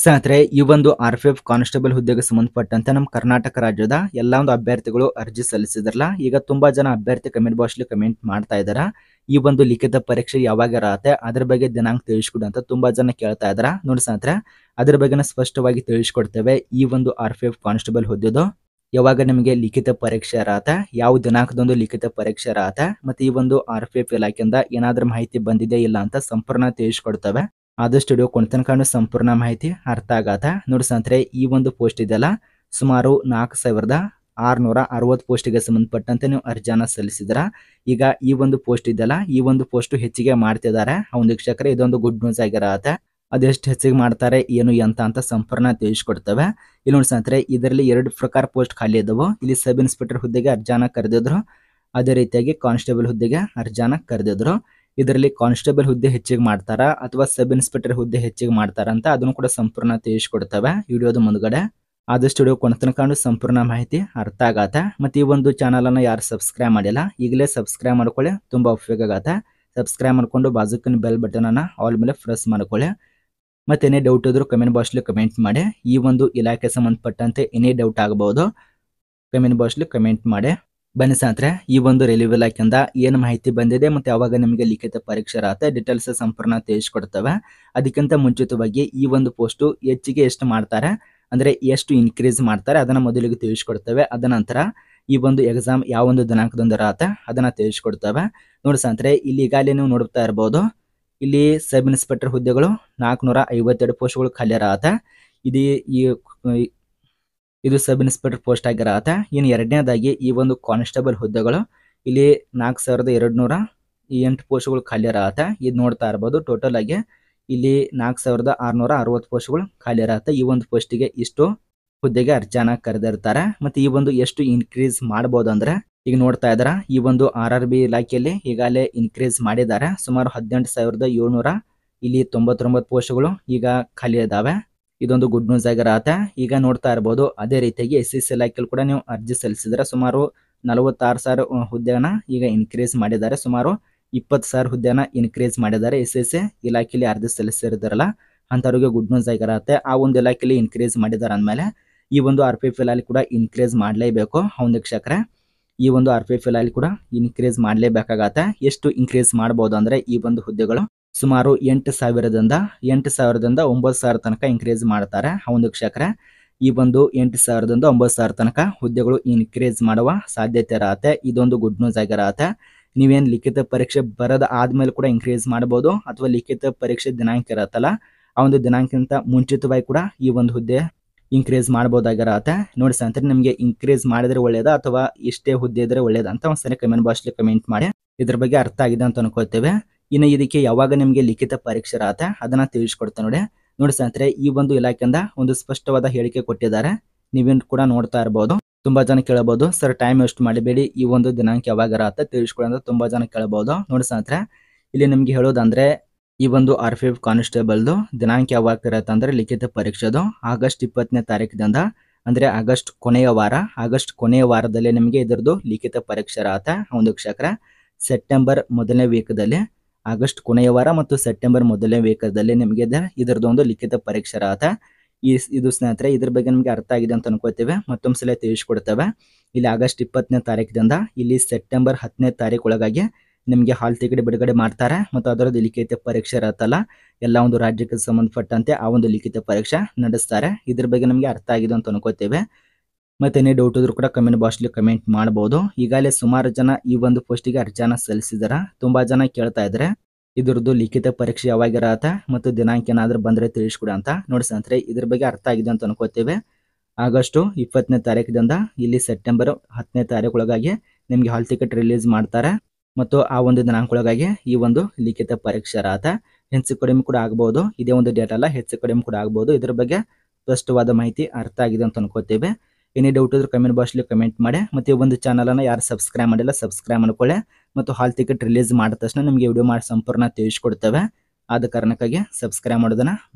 ಸ್ನೇಹಿತರೆ ಈ ಒಂದು ಆರ್ ಪಿ ಎಫ್ ಕಾನ್ಸ್ಟೇಬಲ್ ಹುದ್ದೆಗೆ ಸಂಬಂಧಪಟ್ಟಂತೆ ನಮ್ಮ ಕರ್ನಾಟಕ ರಾಜ್ಯದ ಎಲ್ಲ ಒಂದು ಅಭ್ಯರ್ಥಿಗಳು ಅರ್ಜಿ ಸಲ್ಲಿಸಿದ್ರಲ್ಲ ಈಗ ತುಂಬಾ ಜನ ಅಭ್ಯರ್ಥಿ ಕಮೆಂಟ್ ಬಾಕ್ಸ್ಲಿ ಕಮೆಂಟ್ ಮಾಡ್ತಾ ಇದ್ದಾರ ಈ ಒಂದು ಲಿಖಿತ ಪರೀಕ್ಷೆ ಯಾವಾಗ ಇರತ್ತೆ ಅದ್ರ ಬಗ್ಗೆ ದಿನಾಂಕ ತಿಳಿಸ್ಕೊಡು ಅಂತ ತುಂಬಾ ಜನ ಕೇಳ್ತಾ ಇದಾರ ನೋಡಿ ಸ್ನೇಹಿತರೆ ಅದ್ರ ಬಗ್ಗೆ ಸ್ಪಷ್ಟವಾಗಿ ತಿಳಿಸ್ಕೊಡ್ತೇವೆ ಈ ಒಂದು ಆರ್ ಪಿ ಎಫ್ ಕಾನ್ಸ್ಟೇಬಲ್ ಹುದ್ದೆದು ಯಾವಾಗ ನಿಮಗೆ ಲಿಖಿತ ಪರೀಕ್ಷೆ ಇರತ್ತೆ ಯಾವ ದಿನಾಂಕದೊಂದು ಲಿಖಿತ ಪರೀಕ್ಷೆ ಇರತ್ತೆ ಮತ್ತೆ ಈ ಒಂದು ಆರ್ ಪಿ ಎಫ್ ಇಲಾಖೆಯಿಂದ ಏನಾದ್ರೂ ಮಾಹಿತಿ ಬಂದಿದೆ ಇಲ್ಲ ಅಂತ ಸಂಪೂರ್ಣ ತಿಳಿಸ್ಕೊಡ್ತೇವೆ ಆದಷ್ಟು ವಿಡಿಯೋ ಕೊಂಡ್ತನಕ ಸಂಪೂರ್ಣ ಮಾಹಿತಿ ಅರ್ಥ ಆಗತ್ತ ನೋಡಿ ಸ್ನೇಹಿತರೆ ಈ ಒಂದು ಪೋಸ್ಟ್ ಇದೆಲ್ಲ ಸುಮಾರು ನಾಲ್ಕು ಸಾವಿರದ ಆರುನೂರ ಅರವತ್ತು ಪೋಸ್ಟಿಗೆ ಸಂಬಂಧಪಟ್ಟಂತೆ ನೀವು ಅರ್ಜಿಯನ್ನು ಸಲ್ಲಿಸಿದ್ರ ಈಗ ಈ ಒಂದು ಪೋಸ್ಟ್ ಇದೆಲ್ಲ ಈ ಒಂದು ಪೋಸ್ಟ್ ಹೆಚ್ಚಿಗೆ ಮಾಡ್ತಿದ್ದಾರೆ ಅವ್ನ ಶಿಕ್ಷಕರ ಇದೊಂದು ಗುಡ್ ನ್ಯೂಸ್ ಆಗಿರತ್ತೆ ಅದೆಷ್ಟು ಹೆಚ್ಚಿಗೆ ಮಾಡ್ತಾರೆ ಏನು ಎಂತ ಅಂತ ಸಂಪೂರ್ಣ ತಿಳಿಸ್ಕೊಡ್ತವೆ ಇಲ್ಲಿ ನೋಡಿ ಸ್ನೇಹಿತರೆ ಇದರಲ್ಲಿ ಎರಡು ಪ್ರಕಾರ ಪೋಸ್ಟ್ ಖಾಲಿ ಇದ್ದವು ಇಲ್ಲಿ ಸಬ್ ಇನ್ಸ್ಪೆಕ್ಟರ್ ಹುದ್ದೆಗೆ ಅರ್ಜಾನ ಕರೆದಿದ್ರು ಅದೇ ರೀತಿಯಾಗಿ ಕಾನ್ಸ್ಟೇಬಲ್ ಹುದ್ದೆಗೆ ಅರ್ಜಾನ ಕರೆದಿದ್ರು ಇದರಲ್ಲಿ ಕಾನ್ಸ್ಟೇಬಲ್ ಹುದ್ದೆ ಹೆಚ್ಚಿಗೆ ಮಾಡ್ತಾರ ಅಥವಾ ಸಬ್ ಇನ್ಸ್ಪೆಕ್ಟರ್ ಹುದ್ದೆ ಹೆಚ್ಚಿಗೆ ಮಾಡ್ತಾರ ಅಂತ ಅದನ್ನು ಕೂಡ ಸಂಪೂರ್ಣ ತಿಳಿಸ್ಕೊಡ್ತವೆ ವಿಡಿಯೋದ ಮುಂದ್ಗಡೆ ಆದಷ್ಟು ವಿಡಿಯೋ ತನಕಂಡು ಸಂಪೂರ್ಣ ಮಾಹಿತಿ ಅರ್ಥ ಆಗತ್ತೆ ಮತ್ತೆ ಈ ಒಂದು ಅನ್ನ ಯಾರು ಸಬ್ಸ್ಕ್ರೈಬ್ ಮಾಡಿಲ್ಲ ಈಗಲೇ ಸಬ್ಸ್ಕ್ರೈಬ್ ಮಾಡ್ಕೊಳ್ಳಿ ತುಂಬಾ ಉಪಯೋಗ ಆಗತ್ತೆ ಸಬ್ಸ್ಕ್ರೈಬ್ ಮಾಡ್ಕೊಂಡು ಬಾಜುಕಿನ ಬೆಲ್ ಅನ್ನ ಆಲ್ ಮೇಲೆ ಪ್ರೆಸ್ ಮಾಡ್ಕೊಳ್ಳಿ ಮತ್ತೆ ಏನೇ ಡೌಟ್ ಇದ್ರು ಕಮೆಂಟ್ ಬಾಕ್ಸ್ಲಿ ಕಮೆಂಟ್ ಮಾಡಿ ಈ ಒಂದು ಇಲಾಖೆ ಸಂಬಂಧಪಟ್ಟಂತೆ ಏನೇ ಡೌಟ್ ಆಗಬಹುದು ಕಮೆಂಟ್ ಬಾಕ್ಸ್ಲಿ ಕಮೆಂಟ್ ಮಾಡಿ ಬನ್ನಿ ಸ್ನೇಹಿತರೆ ಈ ಒಂದು ರೈಲ್ವೆ ಇಲಾಖೆಯಿಂದ ಏನು ಮಾಹಿತಿ ಬಂದಿದೆ ಮತ್ತು ಯಾವಾಗ ನಿಮಗೆ ಲಿಖಿತ ಪರೀಕ್ಷೆ ರಾತೆ ಡೀಟೇಲ್ಸ್ ಸಂಪೂರ್ಣ ತಿಳಿಸ್ಕೊಡ್ತವೆ ಅದಕ್ಕಿಂತ ಮುಂಚಿತವಾಗಿ ಈ ಒಂದು ಪೋಸ್ಟು ಹೆಚ್ಚಿಗೆ ಎಷ್ಟು ಮಾಡ್ತಾರೆ ಅಂದರೆ ಎಷ್ಟು ಇನ್ಕ್ರೀಸ್ ಮಾಡ್ತಾರೆ ಅದನ್ನು ಮೊದಲಿಗೆ ತಿಳಿಸ್ಕೊಡ್ತವೆ ಅದ ನಂತರ ಈ ಒಂದು ಎಕ್ಸಾಮ್ ಯಾವ ಒಂದು ದಿನಾಂಕದೊಂದು ರಾತೆ ಅದನ್ನು ತಿಳಿಸ್ಕೊಡ್ತವೆ ನೋಡಿ ಸ್ನೇಹಿತರೆ ಇಲ್ಲಿ ಈಗಾಗಲೇ ನೀವು ನೋಡ್ತಾ ಇರ್ಬೋದು ಇಲ್ಲಿ ಸಬ್ ಇನ್ಸ್ಪೆಕ್ಟರ್ ಹುದ್ದೆಗಳು ನಾಲ್ಕುನೂರ ಐವತ್ತೆರಡು ಪೋಸ್ಟ್ಗಳು ಖಾಲಿ ರಾತೆ ಇದು ಈ ಇದು ಸಬ್ ಇನ್ಸ್ಪೆಕ್ಟರ್ ಪೋಸ್ಟ್ ಆಗಿರತ್ತೆ ಇನ್ನು ಎರಡನೇದಾಗಿ ಈ ಒಂದು ಕಾನ್ಸ್ಟೇಬಲ್ ಹುದ್ದೆಗಳು ಇಲ್ಲಿ ನಾಲ್ಕು ಸಾವಿರದ ಎರಡು ನೂರ ಎಂಟು ಪೋಸ್ಟ್ಗಳು ಖಾಲಿ ಇರತ್ತೆ ಇದು ನೋಡ್ತಾ ಇರ್ಬೋದು ಟೋಟಲ್ ಆಗಿ ಇಲ್ಲಿ ನಾಲ್ಕು ಸಾವಿರದ ಆರುನೂರ ಅರವತ್ತು ಪೋಸ್ಟ್ಗಳು ಖಾಲಿ ಇರತ್ತೆ ಈ ಒಂದು ಪೋಸ್ಟಿಗೆ ಇಷ್ಟು ಹುದ್ದೆಗೆ ಅರ್ಜನಾ ಕರೆದಿರ್ತಾರೆ ಮತ್ತು ಈ ಒಂದು ಎಷ್ಟು ಇನ್ಕ್ರೀಸ್ ಮಾಡ್ಬೋದು ಅಂದ್ರೆ ಈಗ ನೋಡ್ತಾ ಇದ್ದಾರ ಈ ಒಂದು ಆರ್ ಆರ್ ಬಿ ಇಲಾಖೆಯಲ್ಲಿ ಈಗಾಗಲೇ ಇನ್ಕ್ರೀಸ್ ಮಾಡಿದ್ದಾರೆ ಸುಮಾರು ಹದಿನೆಂಟು ಸಾವಿರದ ಏಳ್ನೂರ ಇಲ್ಲಿ ತೊಂಬತ್ತೊಂಬತ್ತು ಪೋಸ್ಟ್ಗಳು ಈಗ ಖಾಲಿ ಇದ್ದಾವೆ ಇದೊಂದು ಗುಡ್ ನ್ಯೂಸ್ ಆಗಿರತ್ತೆ ಈಗ ನೋಡ್ತಾ ಇರಬಹುದು ಅದೇ ರೀತಿಯಾಗಿ ಎಸ್ ಸಿ ಇಲಾಖೆಯಲ್ಲಿ ಕೂಡ ನೀವು ಅರ್ಜಿ ಸಲ್ಲಿಸಿದ್ರೆ ಸುಮಾರು ನಲವತ್ತಾರು ಸಾವಿರ ಹುದ್ದೆನ ಈಗ ಇನ್ಕ್ರೀಸ್ ಮಾಡಿದ್ದಾರೆ ಸುಮಾರು ಇಪ್ಪತ್ತು ಸಾವಿರ ಹುದ್ದೆನ ಇನ್ಕ್ರೀಸ್ ಮಾಡಿದ್ದಾರೆ ಎಸ್ ಎಸ್ e ಇಲಾಖೆಯಲ್ಲಿ ಅರ್ಜಿ ಸಲ್ಲಿಸಿರ್ತಾರಲ್ಲ ಅಂಥವ್ರಿಗೆ ಗುಡ್ ನ್ಯೂಸ್ ಆಗಿರತ್ತೆ ಆ ಒಂದು ಇಲಾಖೆಯಲ್ಲಿ ಇನ್ಕ್ರೀಸ್ ಮಾಡಿದ್ದಾರೆ ಅಂದಮೇಲೆ ಈ ಒಂದು ಆರ್ ಪಿ ಎಫ್ ಕೂಡ ಇನ್ಕ್ರೀಸ್ ಮಾಡಲೇಬೇಕು ಅವ್ನ ವೀಕ್ಷಕರೇ ಈ ಒಂದು ಆರ್ ಪಿ ಎಫ್ ಕೂಡ ಇನ್ಕ್ರೀಸ್ ಮಾಡಲೇಬೇಕಾಗತ್ತೆ ಎಷ್ಟು ಇನ್ಕ್ರೀಸ್ ಮಾಡ್ಬೋದು ಅಂದರೆ ಈ ಒಂದು ಹುದ್ದೆಗಳು ಸುಮಾರು ಎಂಟು ಸಾವಿರದಿಂದ ಎಂಟು ಸಾವಿರದಿಂದ ಒಂಬತ್ತು ಸಾವಿರ ತನಕ ಇನ್ಕ್ರೀಸ್ ಮಾಡ್ತಾರೆ ಆ ಒಂದು ಕ್ಷೇತ್ರ ಈ ಒಂದು ಎಂಟು ಸಾವಿರದಿಂದ ಒಂಬತ್ತು ಸಾವಿರ ತನಕ ಹುದ್ದೆಗಳು ಇನ್ಕ್ರೀಸ್ ಮಾಡುವ ಸಾಧ್ಯತೆ ಇರತ್ತೆ ಇದೊಂದು ಗುಡ್ ನ್ಯೂಸ್ ಆಗಿರತ್ತೆ ನೀವೇನು ಲಿಖಿತ ಪರೀಕ್ಷೆ ಬರದ ಆದ್ಮೇಲೆ ಕೂಡ ಇನ್ಕ್ರೀಸ್ ಮಾಡ್ಬೋದು ಅಥವಾ ಲಿಖಿತ ಪರೀಕ್ಷೆ ದಿನಾಂಕ ಇರತ್ತಲ್ಲ ಆ ಒಂದು ದಿನಾಂಕಿಂತ ಮುಂಚಿತವಾಗಿ ಕೂಡ ಈ ಒಂದು ಹುದ್ದೆ ಇನ್ಕ್ರೀಸ್ ಮಾಡ್ಬೋದಾಗಿರತ್ತೆ ನೋಡಿ ಸಂತ್ರಿ ನಿಮಗೆ ಇನ್ಕ್ರೀಸ್ ಮಾಡಿದ್ರೆ ಒಳ್ಳೇದಾ ಅಥವಾ ಇಷ್ಟೇ ಹುದ್ದೆ ಇದ್ರೆ ಒಳ್ಳೇದಾ ಅಂತ ಒಂದ್ಸರಿ ಕಮೆಂಟ್ ಬಾಕ್ಸ್ಲಿ ಕಮೆಂಟ್ ಮಾಡಿ ಇದ್ರ ಬಗ್ಗೆ ಅರ್ಥ ಆಗಿದೆ ಅಂತ ಅನ್ಕೋತೇವೆ ಇನ್ನು ಇದಕ್ಕೆ ಯಾವಾಗ ನಿಮಗೆ ಲಿಖಿತ ಪರೀಕ್ಷೆ ಇರತ್ತೆ ಅದನ್ನ ತಿಳಿಸ್ಕೊಡ್ತೇನೆ ನೋಡಿ ನೋಡಿ ಸ್ನೇಹಿತರೆ ಈ ಒಂದು ಇಲಾಖೆಯಿಂದ ಒಂದು ಸ್ಪಷ್ಟವಾದ ಹೇಳಿಕೆ ಕೊಟ್ಟಿದ್ದಾರೆ ನೀವೇನು ಕೂಡ ನೋಡ್ತಾ ಇರಬಹುದು ತುಂಬಾ ಜನ ಕೇಳಬಹುದು ಸರ್ ಟೈಮ್ ವೇಸ್ಟ್ ಮಾಡಿಬೇಡಿ ಈ ಒಂದು ದಿನಾಂಕ ಯಾವಾಗ ಇರತ್ತೆ ತಿಳಿಸ್ಕೊಡಿ ತುಂಬಾ ಜನ ಕೇಳಬಹುದು ನೋಡಿ ಸ್ನೇಹಿತರೆ ಇಲ್ಲಿ ನಿಮ್ಗೆ ಹೇಳೋದಂದ್ರೆ ಈ ಒಂದು ಆರ್ ಪಿ ಕಾನ್ಸ್ಟೇಬಲ್ದು ದಿನಾಂಕ ಯಾವಾಗ ಇರತ್ತೆ ಅಂದ್ರೆ ಲಿಖಿತ ಪರೀಕ್ಷೆದು ಆಗಸ್ಟ್ ಇಪ್ಪತ್ತನೇ ತಾರೀಕಿನಿಂದ ಅಂದ್ರೆ ಆಗಸ್ಟ್ ಕೊನೆಯ ವಾರ ಆಗಸ್ಟ್ ಕೊನೆಯ ವಾರದಲ್ಲಿ ನಿಮಗೆ ಇದರದು ಲಿಖಿತ ಪರೀಕ್ಷೆ ಇರತ್ತೆ ಒಂದು ಶಿಕ್ಷಕರ ಸೆಪ್ಟೆಂಬರ್ ಮೊದಲನೇ ವೀಕ್ ದಲ್ಲಿ ಆಗಸ್ಟ್ ಕೊನೆಯ ವಾರ ಮತ್ತು ಸೆಪ್ಟೆಂಬರ್ ಮೊದಲನೇ ವೇಕದಲ್ಲಿ ನಿಮಗೆ ಒಂದು ಲಿಖಿತ ಪರೀಕ್ಷೆ ಆತ ಈ ಇದು ಸ್ನೇಹಿತರೆ ಇದ್ರ ಬಗ್ಗೆ ನಮಗೆ ಅರ್ಥ ಆಗಿದೆ ಅಂತ ಅನ್ಕೋತೇವೆ ಮತ್ತೊಂದು ಸಲ ತಿಳಿಸ್ಕೊಡ್ತೇವೆ ಇಲ್ಲಿ ಆಗಸ್ಟ್ ಇಪ್ಪತ್ತನೇ ತಾರೀಕಿನಿಂದ ಇಲ್ಲಿ ಸೆಪ್ಟೆಂಬರ್ ಹತ್ತನೇ ತಾರೀಕು ಒಳಗಾಗಿ ನಿಮಗೆ ಹಾಲ್ ಟಿಕೆಟ್ ಬಿಡುಗಡೆ ಮಾಡ್ತಾರೆ ಮತ್ತು ಅದರದ್ದು ಲಿಖಿತ ಪರೀಕ್ಷೆ ಇರತ್ತಲ್ಲ ಎಲ್ಲ ಒಂದು ರಾಜ್ಯಕ್ಕೆ ಸಂಬಂಧಪಟ್ಟಂತೆ ಆ ಒಂದು ಲಿಖಿತ ಪರೀಕ್ಷೆ ನಡೆಸ್ತಾರೆ ಇದ್ರ ಬಗ್ಗೆ ನಮಗೆ ಅರ್ಥ ಆಗಿದೆ ಅಂತ ಅನ್ಕೋತೇವೆ ಮತ್ತೇನೇ ಡೌಟ್ ಇದ್ರು ಕೂಡ ಕಮೆಂಟ್ ಬಾಕ್ಸ್ಲಿ ಕಮೆಂಟ್ ಮಾಡಬಹುದು ಈಗಾಗಲೇ ಸುಮಾರು ಜನ ಈ ಒಂದು ಪೋಸ್ಟಿಗೆ ಅರ್ಜಿಯನ್ನು ಸಲ್ಲಿಸಿದಾರ ತುಂಬಾ ಜನ ಕೇಳ್ತಾ ಇದ್ರೆ ಇದ್ರದ್ದು ಲಿಖಿತ ಪರೀಕ್ಷೆ ಯಾವಾಗಿರತ್ತೆ ಮತ್ತು ದಿನಾಂಕ ಏನಾದರೂ ಬಂದ್ರೆ ತಿಳಿಸ್ಕೊಡ ಅಂತ ನೋಡಿ ಸ್ನೇಹಿತರೆ ಇದ್ರ ಬಗ್ಗೆ ಅರ್ಥ ಆಗಿದೆ ಅಂತ ಅನ್ಕೋತೇವೆ ಆಗಸ್ಟು ಇಪ್ಪತ್ತನೇ ತಾರೀಕಿನಿಂದ ಇಲ್ಲಿ ಸೆಪ್ಟೆಂಬರ್ ಹತ್ತನೇ ತಾರೀಕು ಒಳಗಾಗಿ ನಿಮಗೆ ಹಾಲ್ ಟಿಕೆಟ್ ರಿಲೀಸ್ ಮಾಡ್ತಾರೆ ಮತ್ತು ಆ ಒಂದು ದಿನಾಂಕ ಒಳಗಾಗಿ ಈ ಒಂದು ಲಿಖಿತ ಪರೀಕ್ಷೆ ರಾತ ಹೆಚ್ಚು ಕಡಿಮೆ ಕೂಡ ಆಗಬಹುದು ಇದೇ ಒಂದು ಡೇಟ್ ಅಲ್ಲ ಹೆಚ್ಚು ಕಡಿಮೆ ಕೂಡ ಆಗಬಹುದು ಇದ್ರ ಬಗ್ಗೆ ಸ್ಪಷ್ಟವಾದ ಮಾಹಿತಿ ಅರ್ಥ ಆಗಿದೆ ಅಂತ ಅನ್ಕೋತೇವೆ ಏನೇ ಡೌಟ್ ಇದ್ರೂ ಕಮೆಂಟ್ ಬಾಕ್ಸ್ಲಿ ಕಮೆಂಟ್ ಮಾಡಿ ಮತ್ತು ಒಂದು ಚಾನಲನ್ನು ಯಾರು ಸಬ್ಸ್ಕ್ರೈಬ್ ಮಾಡಿಲ್ಲ ಸಬ್ಸ್ಕ್ರೈಬ್ ಮಾಡ್ಕೊಳ್ಳಿ ಮತ್ತು ಹಾಲ್ ಟಿಕೆಟ್ ರಿಲೀಸ್ ಮಾಡಿದ ತಕ್ಷಣ ನಿಮಗೆ ವಿಡಿಯೋ ಮಾಡಿ ಸಂಪೂರ್ಣ ತಿಳಿಸ್ಕೊಡ್ತೇವೆ ಆದ ಕಾರಣಕ್ಕಾಗಿ ಸಬ್ಸ್ಕ್ರೈಬ್ ಮಾಡೋದನ್ನು